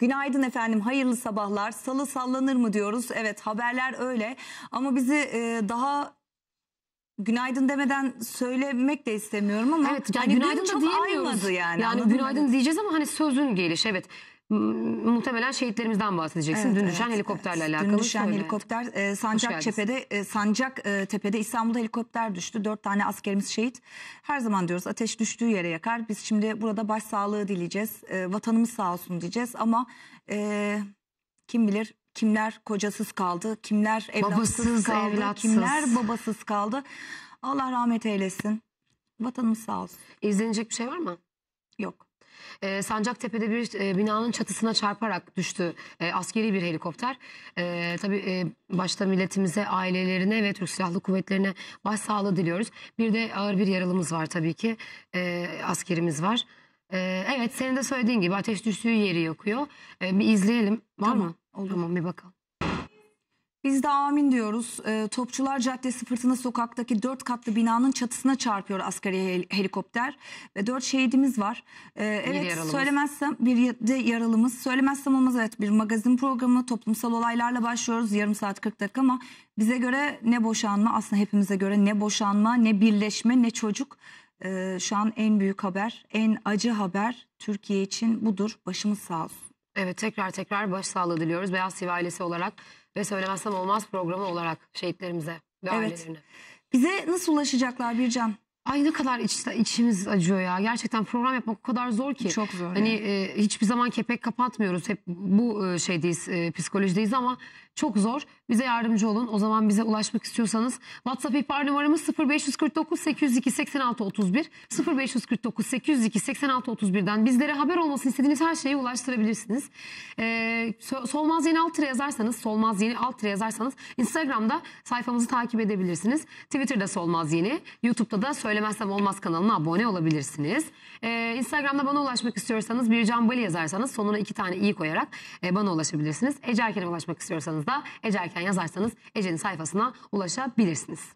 Günaydın efendim, hayırlı sabahlar. Salı sallanır mı diyoruz? Evet, haberler öyle. Ama bizi e, daha günaydın demeden söylemek de istemiyorum ama evet, yani hani günaydın da çok aymadı yani. Yani günaydın mı? diyeceğiz ama hani sözün geliş evet muhtemelen şehitlerimizden bahsedeceksin. Evet, Dün düşen evet, helikopterle alakalı. Dün düşen söyle. helikopter e, Sancaktepe'de e, Sancak e, Tepe'de İstanbul'da helikopter düştü. Dört tane askerimiz şehit. Her zaman diyoruz ateş düştüğü yere yakar. Biz şimdi burada başsağlığı dileyeceğiz. E, vatanımız sağ olsun diyeceğiz ama e, kim bilir kimler kocasız kaldı, kimler evlatsız babasız, kaldı, evlatsız. kimler babasız kaldı. Allah rahmet eylesin. Vatanımız sağ olsun. İzlenecek bir şey var mı? Yok. E, Sancaktepe'de bir e, binanın çatısına çarparak düştü e, askeri bir helikopter. E, tabii e, başta milletimize, ailelerine ve Türk Silahlı Kuvvetlerine başsağlığı diliyoruz. Bir de ağır bir yaralımız var tabii ki. E, askerimiz var. E, evet senin de söylediğin gibi ateş düştüğü yeri yakıyor. E, bir izleyelim. Var tamam. mı? Olur. Tamam bir bakalım. Biz de amin diyoruz. E, Topçular Caddesi Fırtına Sokak'taki dört katlı binanın çatısına çarpıyor askeri hel- helikopter. Ve dört şehidimiz var. E, evet yaralımız. söylemezsem bir de yaralımız. Söylemezsem olmaz evet bir magazin programı toplumsal olaylarla başlıyoruz. Yarım saat 40 dakika ama bize göre ne boşanma aslında hepimize göre ne boşanma ne birleşme ne çocuk. E, şu an en büyük haber en acı haber Türkiye için budur. Başımız sağ olsun. Evet tekrar tekrar başsağlığı diliyoruz. Beyaz TV ailesi olarak ve Söylemezsem Olmaz programı olarak şehitlerimize ve evet. ailelerine. Bize nasıl ulaşacaklar Bircan? Ay ne kadar iç, içimiz acıyor ya. Gerçekten program yapmak o kadar zor ki. Çok zor. Hani e, hiçbir zaman kepek kapatmıyoruz. Hep bu e, şeydeyiz, e, psikolojideyiz ama çok zor. Bize yardımcı olun. O zaman bize ulaşmak istiyorsanız WhatsApp ihbar numaramız 0549 802 86 31 0549 802 86 31'den bizlere haber olmasın istediğiniz her şeyi ulaştırabilirsiniz. Ee, Solmaz Yeni Altıra yazarsanız Solmaz Yeni Altıra yazarsanız Instagram'da sayfamızı takip edebilirsiniz. Twitter'da Solmaz Yeni, YouTube'da da Söyle Söylemezsem Olmaz kanalına abone olabilirsiniz. Ee, Instagram'da bana ulaşmak istiyorsanız bir Can Bali yazarsanız sonuna iki tane i koyarak e, bana ulaşabilirsiniz. Ece Erken'e ulaşmak istiyorsanız da Ece Erken yazarsanız Ece'nin sayfasına ulaşabilirsiniz.